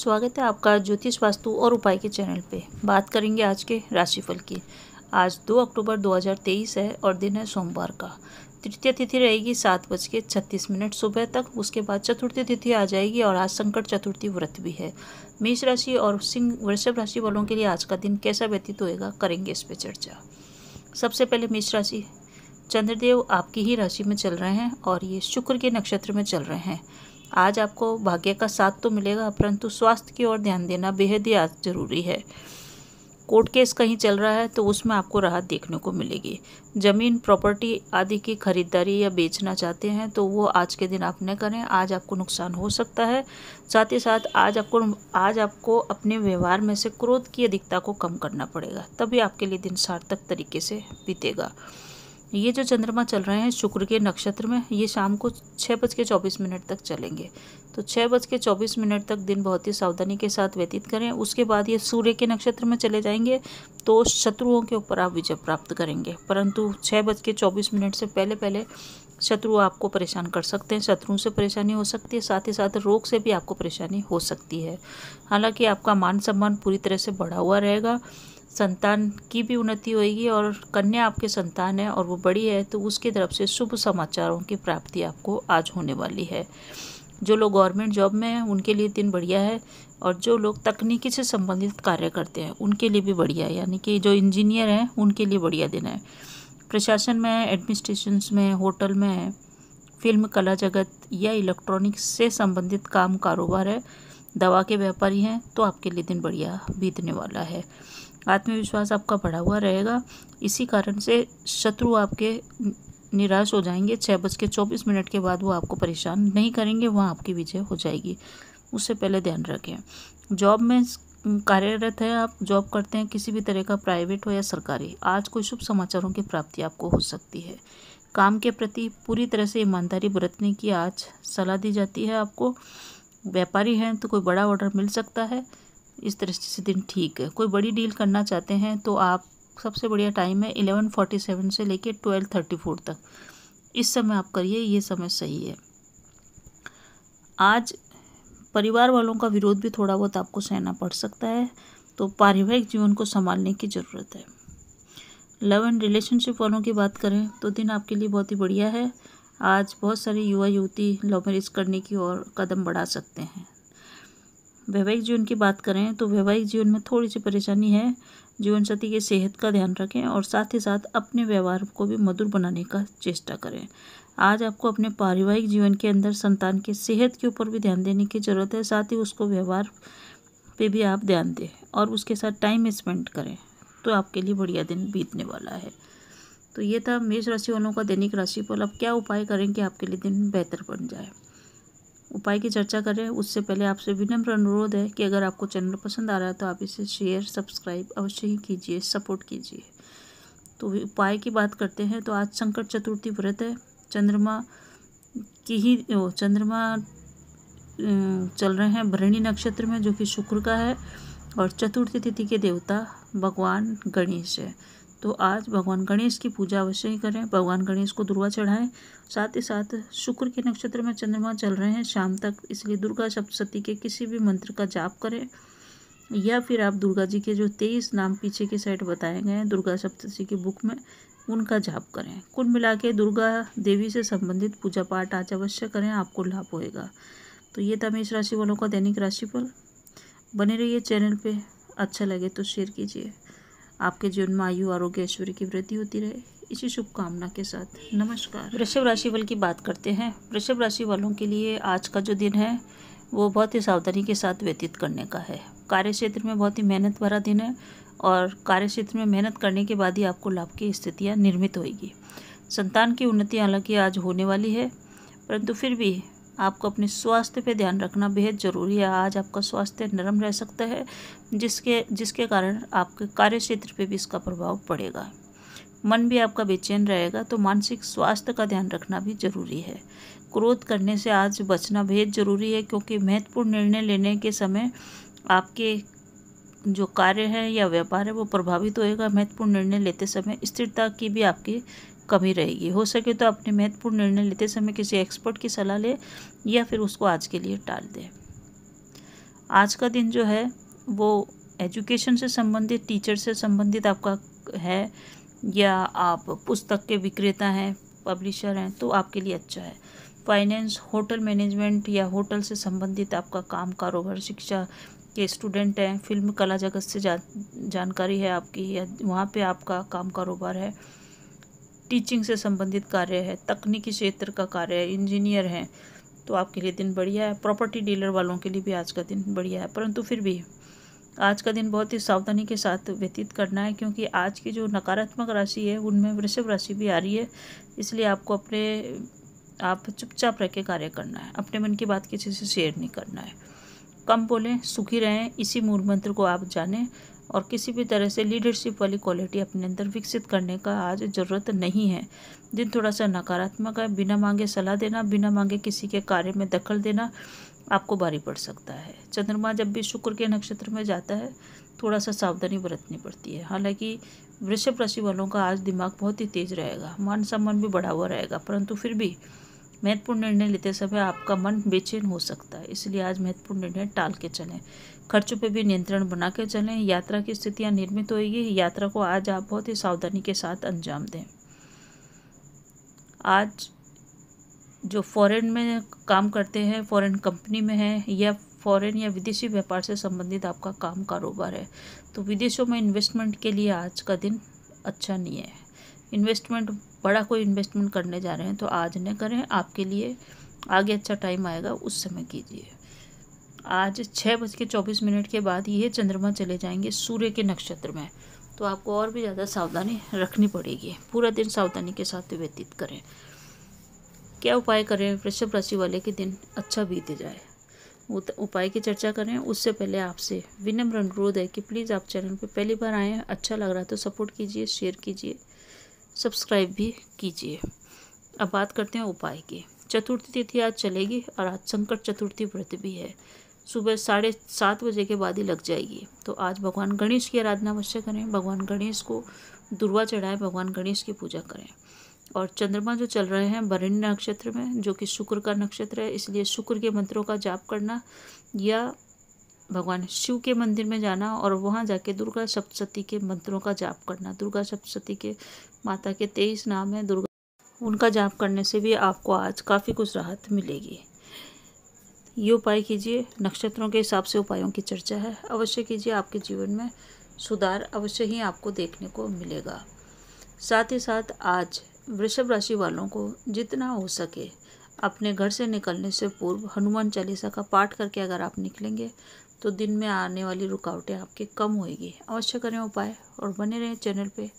स्वागत है आपका ज्योतिष वास्तु और उपाय के चैनल पे बात करेंगे आज के राशिफल की आज 2 अक्टूबर 2023 है और दिन है सोमवार का तृतीय तिथि रहेगी सात बज के छत्तीस मिनट सुबह तक उसके बाद चतुर्थी तिथि आ जाएगी और आज संकट चतुर्थी व्रत भी है मेष राशि और सिंह वृषभ राशि वालों के लिए आज का दिन कैसा व्यतीत होएगा करेंगे इस पर चर्चा सबसे पहले मेष राशि चंद्रदेव आपकी ही राशि में चल रहे हैं और ये शुक्र के नक्षत्र में चल रहे हैं आज आपको भाग्य का साथ तो मिलेगा परंतु स्वास्थ्य की ओर ध्यान देना बेहद ही आज जरूरी है कोर्ट केस कहीं चल रहा है तो उसमें आपको राहत देखने को मिलेगी ज़मीन प्रॉपर्टी आदि की खरीदारी या बेचना चाहते हैं तो वो आज के दिन आप न करें आज आपको नुकसान हो सकता है साथ ही साथ आज आपको आज आपको अपने व्यवहार में से क्रोध की अधिकता को कम करना पड़ेगा तभी आपके लिए दिन सार्थक तरीके से बीतेगा ये जो चंद्रमा चल रहे हैं शुक्र के नक्षत्र में ये शाम को छः बज के चौबीस मिनट तक चलेंगे तो छः बज के चौबीस मिनट तक दिन बहुत ही सावधानी के साथ व्यतीत करें उसके बाद ये सूर्य के नक्षत्र में चले जाएंगे तो शत्रुओं के ऊपर आप विजय प्राप्त करेंगे परंतु छः बज के चौबीस मिनट से पहले पहले शत्रु आपको परेशान कर सकते हैं शत्रुओं से परेशानी हो सकती है साथ ही साथ रोग से भी आपको परेशानी हो सकती है हालांकि आपका मान सम्मान पूरी तरह से बढ़ा हुआ रहेगा संतान की भी उन्नति होगी और कन्या आपके संतान है और वो बड़ी है तो उसकी तरफ से शुभ समाचारों की प्राप्ति आपको आज होने वाली है जो लोग गवर्नमेंट जॉब में हैं उनके लिए दिन बढ़िया है और जो लोग तकनीकी से संबंधित कार्य करते हैं उनके लिए भी बढ़िया है यानी कि जो इंजीनियर हैं उनके लिए बढ़िया दिन है प्रशासन में एडमिनिस्ट्रेशन में होटल में फिल्म कला जगत या इलेक्ट्रॉनिक्स से संबंधित काम कारोबार है दवा के व्यापारी हैं तो आपके लिए दिन बढ़िया बीतने वाला है आत्मविश्वास आपका बढ़ा हुआ रहेगा इसी कारण से शत्रु आपके निराश हो जाएंगे छः बज के चौबीस मिनट के बाद वो आपको परेशान नहीं करेंगे वहाँ आपकी विजय हो जाएगी उससे पहले ध्यान रखें जॉब में कार्यरत है आप जॉब करते हैं किसी भी तरह का प्राइवेट हो या सरकारी आज कोई शुभ समाचारों की प्राप्ति आपको हो सकती है काम के प्रति पूरी तरह से ईमानदारी बरतने की आज सलाह दी जाती है आपको व्यापारी हैं तो कोई बड़ा ऑर्डर मिल सकता है इस तरह से दिन ठीक है कोई बड़ी डील करना चाहते हैं तो आप सबसे बढ़िया टाइम है एलेवन फोर्टी सेवन से लेके ट्वेल्व थर्टी फोर तक इस समय आप करिए ये समय सही है आज परिवार वालों का विरोध भी थोड़ा बहुत आपको सहना पड़ सकता है तो पारिवारिक जीवन को संभालने की ज़रूरत है लव एंड रिलेशनशिप वालों की बात करें तो दिन आपके लिए बहुत ही बढ़िया है आज बहुत सारे युवा युवती लव मैरिज करने की ओर कदम बढ़ा सकते हैं वैवाहिक जीवन की बात करें तो वैवाहिक जीवन में थोड़ी सी परेशानी है जीवन साथी की सेहत का ध्यान रखें और साथ ही साथ अपने व्यवहार को भी मधुर बनाने का चेष्टा करें आज आपको अपने पारिवारिक जीवन के अंदर संतान के सेहत के ऊपर भी ध्यान देने की ज़रूरत है साथ ही उसको व्यवहार पे भी आप ध्यान दें और उसके साथ टाइम स्पेंड करें तो आपके लिए बढ़िया दिन बीतने वाला है तो ये था मेष राशि वालों का दैनिक राशि पर अब क्या उपाय करें कि आपके लिए दिन बेहतर बन जाए उपाय की चर्चा करें उससे पहले आपसे विनम्र अनुरोध है कि अगर आपको चैनल पसंद आ रहा है तो आप इसे शेयर सब्सक्राइब अवश्य ही कीजिए सपोर्ट कीजिए तो उपाय की बात करते हैं तो आज संकट चतुर्थी व्रत है चंद्रमा की ही चंद्रमा चल रहे हैं भरणी नक्षत्र में जो कि शुक्र का है और चतुर्थी तिथि के देवता भगवान गणेश है तो आज भगवान गणेश की पूजा अवश्य ही करें भगवान गणेश को दुर्वा चढ़ाएं साथ ही साथ शुक्र के नक्षत्र में चंद्रमा चल रहे हैं शाम तक इसलिए दुर्गा सप्तशती के किसी भी मंत्र का जाप करें या फिर आप दुर्गा जी के जो तेईस नाम पीछे के साइड बताए गए हैं दुर्गा सप्तशती की बुक में उनका जाप करें कुल मिला के दुर्गा देवी से संबंधित पूजा पाठ आज अवश्य करें आपको लाभ होएगा तो ये था मेष राशि वालों का दैनिक राशिफल बने रहिए चैनल पे अच्छा लगे तो शेयर कीजिए आपके जीवन में आयु आरोग्य ऐश्वर्य की वृद्धि होती रहे इसी शुभकामना के साथ नमस्कार वृषभ राशि वाल की बात करते हैं वृषभ राशि वालों के लिए आज का जो दिन है वो बहुत ही सावधानी के साथ व्यतीत करने का है कार्य क्षेत्र में बहुत ही मेहनत भरा दिन है और कार्य क्षेत्र में मेहनत करने के बाद ही आपको लाभ की स्थितियाँ निर्मित होगी संतान की उन्नति हालांकि आज होने वाली है परंतु फिर भी आपको अपने स्वास्थ्य पे ध्यान रखना बेहद ज़रूरी है आज आपका स्वास्थ्य नरम रह सकता है जिसके जिसके कारण आपके कार्य क्षेत्र पर भी इसका प्रभाव पड़ेगा मन भी आपका बेचैन रहेगा तो मानसिक स्वास्थ्य का ध्यान रखना भी जरूरी है क्रोध करने से आज बचना बेहद ज़रूरी है क्योंकि महत्वपूर्ण निर्णय लेने के समय आपके जो कार्य है या व्यापार है वो प्रभावित होएगा महत्वपूर्ण निर्णय लेते समय स्थिरता की भी आपकी कमी रहेगी हो सके तो अपने महत्वपूर्ण निर्णय लेते समय किसी एक्सपर्ट की सलाह लें या फिर उसको आज के लिए टाल दें आज का दिन जो है वो एजुकेशन से संबंधित टीचर से संबंधित आपका है या आप पुस्तक के विक्रेता हैं पब्लिशर हैं तो आपके लिए अच्छा है फाइनेंस होटल मैनेजमेंट या होटल से संबंधित आपका काम कारोबार शिक्षा के स्टूडेंट हैं फिल्म कला जगत से जा, जानकारी है आपकी या वहाँ पे आपका काम कारोबार है टीचिंग से संबंधित कार्य है तकनीकी क्षेत्र का कार्य है इंजीनियर हैं तो आपके लिए दिन बढ़िया है प्रॉपर्टी डीलर वालों के लिए भी आज का दिन बढ़िया है परंतु फिर भी आज का दिन बहुत ही सावधानी के साथ व्यतीत करना है क्योंकि आज की जो नकारात्मक राशि है उनमें वृषभ राशि भी आ रही है इसलिए आपको अपने आप चुपचाप रह के कार्य करना है अपने मन की बात किसी से शेयर नहीं करना है कम बोलें सुखी रहें इसी मूल मंत्र को आप जानें और किसी भी तरह से लीडरशिप वाली क्वालिटी अपने अंदर विकसित करने का आज ज़रूरत नहीं है दिन थोड़ा सा नकारात्मक है बिना मांगे सलाह देना बिना मांगे किसी के कार्य में दखल देना आपको भारी पड़ सकता है चंद्रमा जब भी शुक्र के नक्षत्र में जाता है थोड़ा सा सावधानी बरतनी पड़ती है हालांकि वृषभ राशि वालों का आज दिमाग बहुत ही तेज रहेगा मान सम्मान भी बढ़ा हुआ रहेगा परंतु फिर भी महत्वपूर्ण निर्णय लेते समय आपका मन बेचैन हो सकता है इसलिए आज महत्वपूर्ण निर्णय टाल के चलें खर्चों पर भी नियंत्रण बना के चलें यात्रा की स्थितियाँ निर्मित होगी यात्रा को आज आप बहुत ही सावधानी के साथ अंजाम दें आज जो फॉरेन में काम करते हैं फॉरेन कंपनी में हैं या फॉरेन या विदेशी व्यापार से संबंधित आपका काम कारोबार है तो विदेशों में इन्वेस्टमेंट के लिए आज का दिन अच्छा नहीं है इन्वेस्टमेंट बड़ा कोई इन्वेस्टमेंट करने जा रहे हैं तो आज न करें आपके लिए आगे अच्छा टाइम आएगा उस समय कीजिए आज छः बज के चौबीस मिनट के बाद ये चंद्रमा चले जाएंगे सूर्य के नक्षत्र में तो आपको और भी ज़्यादा सावधानी रखनी पड़ेगी पूरा दिन सावधानी के साथ व्यतीत करें क्या उपाय करें वृषभ राशि वाले के दिन अच्छा बीते जाए उपाय की चर्चा करें उससे पहले आपसे विनम्र अनुरोध है कि प्लीज़ आप चैनल पर पहली बार आएँ अच्छा लग रहा है तो सपोर्ट कीजिए शेयर कीजिए सब्सक्राइब भी कीजिए अब बात करते हैं उपाय की चतुर्थी तिथि आज चलेगी और आज संकट चतुर्थी व्रत भी है सुबह साढ़े सात बजे के बाद ही लग जाएगी तो आज भगवान गणेश की आराधना अवश्य करें भगवान गणेश को दुर्वा चढ़ाएं भगवान गणेश की पूजा करें और चंद्रमा जो चल रहे हैं बरण्य नक्षत्र में जो कि शुक्र का नक्षत्र है इसलिए शुक्र के मंत्रों का जाप करना या भगवान शिव के मंदिर में जाना और वहाँ जाके दुर्गा सप्तशती के मंत्रों का जाप करना दुर्गा सप्तशती के माता के तेईस नाम है दुर्गा उनका जाप करने से भी आपको आज काफ़ी कुछ राहत मिलेगी ये उपाय कीजिए नक्षत्रों के हिसाब से उपायों की चर्चा है अवश्य कीजिए आपके जीवन में सुधार अवश्य ही आपको देखने को मिलेगा साथ ही साथ आज वृषभ राशि वालों को जितना हो सके अपने घर से निकलने से पूर्व हनुमान चालीसा का पाठ करके अगर आप निकलेंगे तो दिन में आने वाली रुकावटें आपके कम होएगी अवश्य करें उपाय और बने रहें चैनल पे